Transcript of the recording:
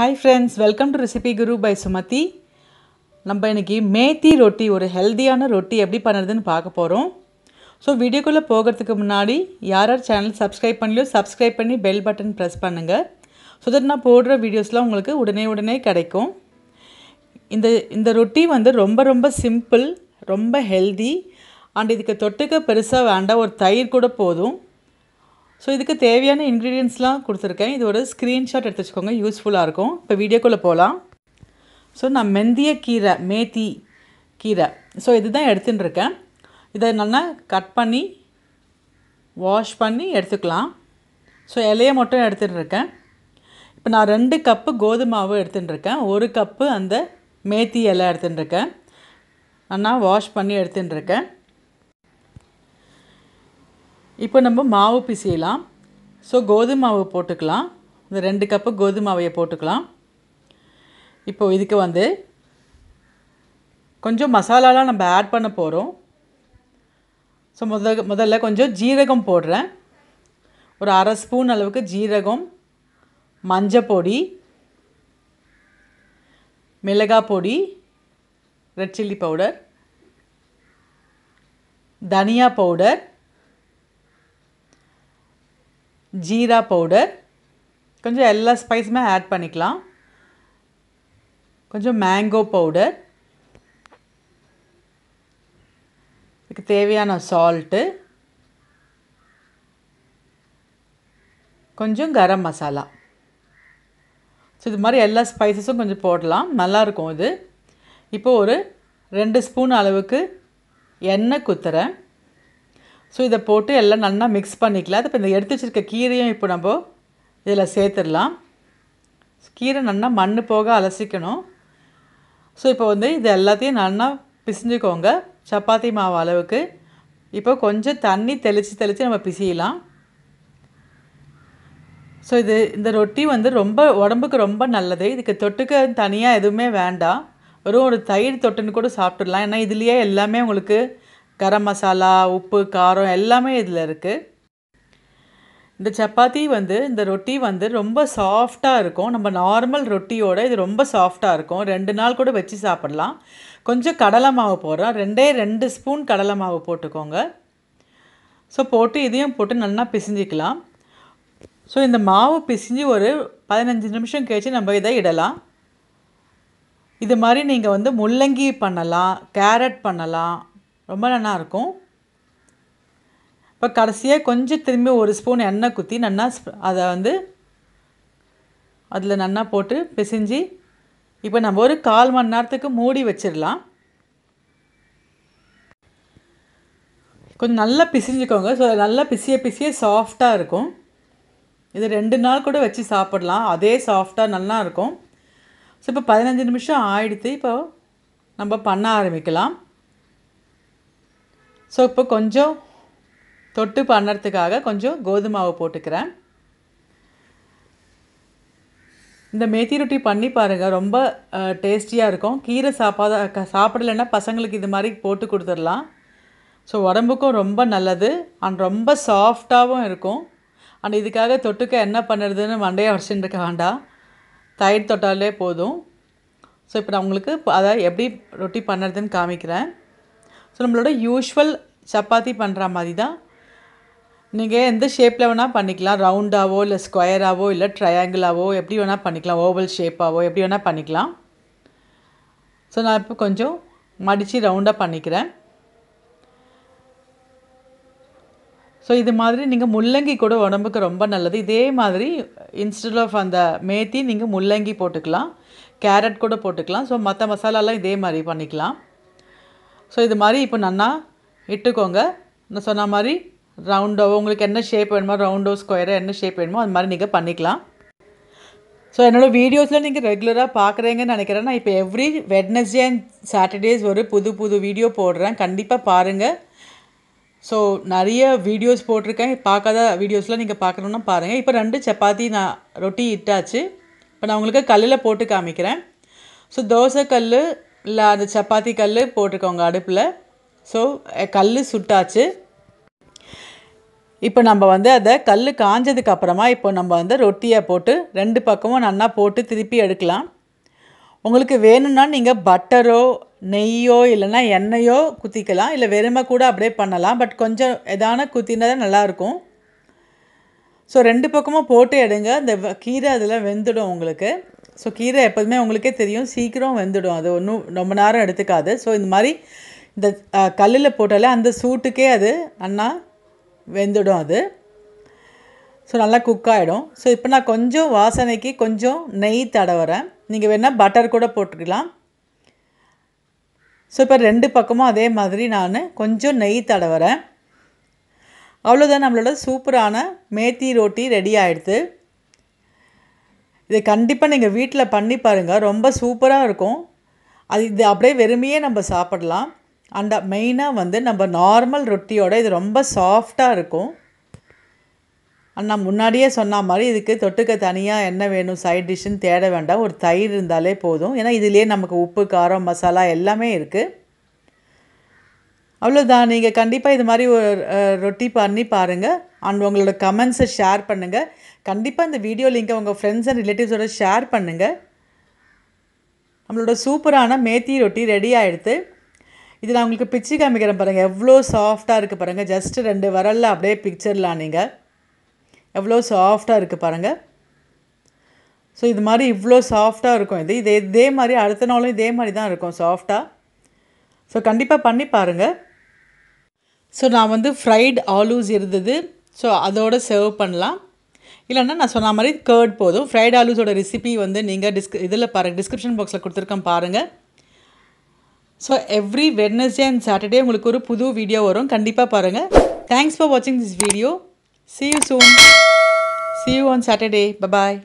hi friends welcome to recipe Guru by Sumathi நம்ம இன்றைக்கி மேத்தி ரொட்டி ஒரு ஹெல்த்தியான ரொட்டி எப்படி பண்ணுறதுன்னு பார்க்க போகிறோம் ஸோ வீடியோக்குள்ளே போகிறதுக்கு முன்னாடி யார் யார் சேனல் சப்ஸ்கிரைப் பண்ணலையோ சப்ஸ்கிரைப் பண்ணி பெல் பட்டன் ப்ரெஸ் பண்ணுங்கள் ஸோ தட் நான் போடுற வீடியோஸ்லாம் உங்களுக்கு உடனே உடனே கிடைக்கும் இந்த இந்த ரொட்டி வந்து ரொம்ப ரொம்ப சிம்பிள் ரொம்ப ஹெல்தி அண்ட் இதுக்கு தொட்டுக்க பெருசாக வேண்டாம் ஒரு தயிர் கூட போதும் ஸோ இதுக்கு தேவையான இன்க்ரீடியன்ஸ்லாம் கொடுத்துருக்கேன் இது ஒரு ஸ்க்ரீன்ஷாட் எடுத்து வச்சுக்கோங்க யூஸ்ஃபுல்லாக இருக்கும் இப்போ வீடியோக்குள்ளே போகலாம் ஸோ நான் மெந்திய கீரை மேத்தி கீரை ஸோ இதுதான் எடுத்துன்னு இருக்கேன் இதை நல்லா கட் பண்ணி வாஷ் பண்ணி எடுத்துக்கலாம் ஸோ இலையை மட்டும் எடுத்துட்டுருக்கேன் இருக்கேன் இப்போ நான் ரெண்டு கப்பு கோதுமாவு எடுத்துகிட்டு இருக்கேன் ஒரு கப்பு அந்த மேத்தி இலை எடுத்துட்டுருக்கேன் நல்லா வாஷ் பண்ணி எடுத்துட்டுருக்கேன் இருக்கேன் இப்போ நம்ம மாவு பிசையலாம் ஸோ கோதுமை மாவு போட்டுக்கலாம் இந்த ரெண்டு கப்பு கோதுமை மாவையை போட்டுக்கலாம் இப்போது இதுக்கு வந்து கொஞ்சம் மசாலாலாம் நம்ம ஆட் பண்ண போகிறோம் ஸோ முத முதல்ல கொஞ்சம் ஜீரகம் போடுறேன் ஒரு அரை ஸ்பூன் அளவுக்கு ஜீரகம் மஞ்சள் பொடி மிளகாய் பொடி ரெட் சில்லி பவுடர் தனியா பவுடர் ஜீரா பவுடர் கொஞ்சம் எல்லா ஸ்பைஸுமே ஆட் பண்ணிக்கலாம் கொஞ்சம் மேங்கோ பவுடர் இதுக்கு தேவையான சால்ட்டு கொஞ்சம் கரம் மசாலா ஸோ இது மாதிரி எல்லா ஸ்பைசஸும் கொஞ்சம் போடலாம் நல்லாயிருக்கும் இது இப்போது ஒரு ரெண்டு ஸ்பூன் அளவுக்கு எண்ணெய் குத்துறேன் ஸோ இதை போட்டு எல்லாம் நல்லா மிக்ஸ் பண்ணிக்கலாம் இப்போ இந்த எடுத்து வச்சுருக்க கீரையும் இப்போ நம்ம இதில் சேர்த்துடலாம் கீரை நல்லா மண் போக அலசிக்கணும் ஸோ இப்போ வந்து இது எல்லாத்தையும் நல்லா பிசிஞ்சுக்கோங்க சப்பாத்தி மாவு அளவுக்கு இப்போ கொஞ்சம் தண்ணி தெளித்து தெளித்து நம்ம பிசியலாம் ஸோ இது இந்த ரொட்டி வந்து ரொம்ப உடம்புக்கு ரொம்ப நல்லது இதுக்கு தொட்டுக்க தனியாக எதுவுமே வேண்டாம் வெறும் ஒரு தயிர் தொட்டுன்னு கூட சாப்பிட்டுடலாம் ஏன்னா இதுலேயே எல்லாமே உங்களுக்கு கரம் மசாலா உப்பு காரம் எல்லாமே இதில் இருக்குது இந்த சப்பாத்தி வந்து இந்த ரொட்டி வந்து ரொம்ப சாஃப்டாக இருக்கும் நம்ம நார்மல் ரொட்டியோட இது ரொம்ப சாஃப்டாக இருக்கும் ரெண்டு நாள் கூட வச்சு சாப்பிட்லாம் கொஞ்சம் கடலை மாவு போடுறோம் ரெண்டே ரெண்டு ஸ்பூன் கடலை மாவு போட்டுக்கோங்க ஸோ போட்டு இதையும் போட்டு நல்லா பிசிஞ்சிக்கலாம் ஸோ இந்த மாவு பிசிஞ்சு ஒரு பதினஞ்சு நிமிஷம் கழிச்சு நம்ம இதை இடலாம் இது மாதிரி நீங்கள் வந்து முள்ளங்கி பண்ணலாம் கேரட் பண்ணலாம் ரொம்ப நல்லாயிருக்கும் இப்போ கடைசியாக கொஞ்சம் திரும்பி ஒரு ஸ்பூன் எண்ணெய் குத்தி நல்லா அதை வந்து அதில் நல்லா போட்டு பிசைஞ்சு இப்போ நம்ம ஒரு கால் மணி நேரத்துக்கு மூடி வச்சிடலாம் கொஞ்சம் நல்லா பிசிஞ்சுக்கோங்க ஸோ நல்லா பிசிய பிசிய சாஃப்டாக இருக்கும் இது ரெண்டு நாள் கூட வச்சு சாப்பிடலாம் அதே சாஃப்டாக நல்லா இருக்கும் ஸோ இப்போ பதினஞ்சு நிமிஷம் ஆயிடுத்து இப்போ நம்ம பண்ண ஆரம்பிக்கலாம் ஸோ இப்போ கொஞ்சம் தொட்டு பண்ணுறதுக்காக கொஞ்சம் கோதுமை மாவு போட்டுக்கிறேன் இந்த மேத்தி ரொட்டி பண்ணி பாருங்கள் ரொம்ப டேஸ்டியாக இருக்கும் கீரை சாப்பாத சாப்பிடலைன்னா பசங்களுக்கு இது மாதிரி போட்டு கொடுத்துடலாம் ஸோ உடம்புக்கும் ரொம்ப நல்லது அண்ட் ரொம்ப சாஃப்டாகவும் இருக்கும் அண்ட் இதுக்காக தொட்டுக்க என்ன பண்ணுறதுன்னு மண்டையை உடச்சுட்டு இருக்க வேண்டாம் தயிர் தொட்டாலே போதும் ஸோ இப்போ நான் உங்களுக்கு அதை எப்படி ரொட்டி பண்ணுறதுன்னு காமிக்கிறேன் ஸோ நம்மளோட யூஸ்வல் சப்பாத்தி பண்ணுற மாதிரி தான் நீங்கள் எந்த ஷேப்பில் வேணால் பண்ணிக்கலாம் ரவுண்டாவோ இல்லை ஸ்கொயராகவோ இல்லை ட்ரையாங்கிளாவோ எப்படி வேணால் பண்ணிக்கலாம் ஓவல் ஷேப்பாகவோ எப்படி வேணால் பண்ணிக்கலாம் ஸோ நான் இப்போ கொஞ்சம் மடித்து ரவுண்டாக பண்ணிக்கிறேன் ஸோ இது மாதிரி நீங்கள் முள்ளங்கி கூட உடம்புக்கு ரொம்ப நல்லது இதே மாதிரி இன்ஸ்டெட் ஆஃப் அந்த மேத்தி நீங்கள் முள்ளங்கி போட்டுக்கலாம் கேரட் கூட போட்டுக்கலாம் ஸோ மற்ற மசாலாலாம் இதே மாதிரி பண்ணிக்கலாம் ஸோ இது மாதிரி இப்போ நன்னா இட்டுக்கோங்க நான் சொன்ன மாதிரி ரவுண்டோ உங்களுக்கு என்ன ஷேப் வேணுமோ ரவுண்டோ ஸ்கொயரோ என்ன ஷேப் வேணுமோ அது மாதிரி நீங்கள் பண்ணிக்கலாம் ஸோ என்னோடய வீடியோஸில் நீங்கள் ரெகுலராக பார்க்குறீங்கன்னு நினைக்கிறேன் நான் இப்போ எவ்ரி வெட்னஸ்டே அண்ட் சாட்டர்டேஸ் ஒரு புது புது வீடியோ போடுறேன் கண்டிப்பாக பாருங்கள் ஸோ நிறைய வீடியோஸ் போட்டிருக்கேன் பார்க்காத வீடியோஸ்லாம் நீங்கள் பார்க்கணுன்னா பாருங்கள் இப்போ ரெண்டு சப்பாத்தி நான் ரொட்டி இட்டாச்சு இப்போ நான் உங்களுக்கு கல்லில் போட்டு காமிக்கிறேன் ஸோ தோசை கல் இல்லை அந்த சப்பாத்தி கல் போட்டிருக்கோங்க அடுப்பில் ஸோ கல் சுட்டாச்சு இப்போ நம்ம வந்து அதை கல் காஞ்சதுக்கு அப்புறமா இப்போ நம்ம வந்து ரொட்டியை போட்டு ரெண்டு பக்கமும் நன்னா போட்டு திருப்பி எடுக்கலாம் உங்களுக்கு வேணும்னா நீங்கள் பட்டரோ நெய்யோ இல்லைன்னா எண்ணெயோ குத்திக்கலாம் இல்லை வெறுமை கூட அப்படியே பண்ணலாம் பட் கொஞ்சம் எதான குத்தினா தான் நல்லாயிருக்கும் ஸோ ரெண்டு பக்கமும் போட்டு எடுங்க இந்த கீரை அதில் வெந்துடும் உங்களுக்கு ஸோ கீரை எப்போதுமே உங்களுக்கே தெரியும் சீக்கிரம் வெந்துடும் அது ஒன்றும் ரொம்ப நேரம் எடுத்துக்காது ஸோ இந்த மாதிரி இந்த கல்லில் போட்டாலே அந்த சூட்டுக்கே அது அண்ணா வெந்துடும் அது ஸோ நல்லா குக் ஆகிடும் ஸோ இப்போ நான் கொஞ்சம் வாசனைக்கு கொஞ்சம் நெய் தடவுறேன் நீங்கள் வேணால் பட்டர் கூட போட்டுக்கலாம் ஸோ இப்போ ரெண்டு பக்கமும் அதே மாதிரி நான் கொஞ்சம் நெய் தடவுறேன் அவ்வளோதான் நம்மளோட சூப்பரான மேத்தி ரோட்டி ரெடி ஆகிடுது இதை கண்டிப்பாக நீங்கள் வீட்டில் பண்ணி பாருங்கள் ரொம்ப சூப்பராக இருக்கும் அது இது அப்படியே வெறுமையே நம்ம சாப்பிடலாம் அண்ட் மெயினாக வந்து நம்ம நார்மல் ரொட்டியோட இது ரொம்ப சாஃப்டாக இருக்கும் நான் முன்னாடியே சொன்ன மாதிரி இதுக்கு தொட்டுக்க தனியாக என்ன வேணும் சைட் டிஷ்ஷுன்னு தேட வேண்டாம் ஒரு தயிர் இருந்தாலே போதும் ஏன்னா இதுலேயே நமக்கு உப்பு காரம் மசாலா எல்லாமே இருக்குது அவ்வளோதான் நீங்கள் கண்டிப்பாக இது மாதிரி ஒரு ரொட்டி பண்ணி பாருங்கள் அண்ட் உங்களோட கமெண்ட்ஸை ஷேர் பண்ணுங்கள் கண்டிப்பாக இந்த வீடியோ லிங்கை உங்கள் ஃப்ரெண்ட்ஸ் அண்ட் ரிலேட்டிவ்ஸோட ஷேர் பண்ணுங்கள் நம்மளோட சூப்பரான மேத்தி ரொட்டி ரெடி ஆகிடுது இது நான் உங்களுக்கு பிச்சு காமிக்கிறேன் பாருங்கள் எவ்வளோ சாஃப்டாக இருக்குது பாருங்கள் ஜஸ்ட்டு ரெண்டு வரலில் அப்படியே பிக்சர்லாம் நீங்கள் எவ்வளோ சாஃப்டாக இருக்குது பாருங்கள் ஸோ இது மாதிரி இவ்வளோ சாஃப்டாக இருக்கும் இது இதே இதே மாதிரி அடுத்த நாளும் இதே மாதிரி தான் இருக்கும் சாஃப்டாக ஸோ கண்டிப்பாக பண்ணி பாருங்கள் ஸோ நான் வந்து ஃப்ரைட் ஆலூஸ் இருந்தது ஸோ அதோடு சர்வ் பண்ணலாம் இல்லைன்னா நான் சொன்ன மாதிரி கேர்ட் போதும் ஃப்ரைட் ஆலூஸோட ரெசிபி வந்து நீங்கள் டிஸ்க் இதில் பாருங்கள் டிஸ்கிரிப்ஷன் பாக்ஸில் கொடுத்துருக்கேன் பாருங்கள் so every Wednesday and Saturday உங்களுக்கு ஒரு புது வீடியோ வரும் கண்டிப்பாக பாருங்கள் தேங்க்ஸ் ஃபார் வாட்சிங் this video see you soon see you on Saturday bye bye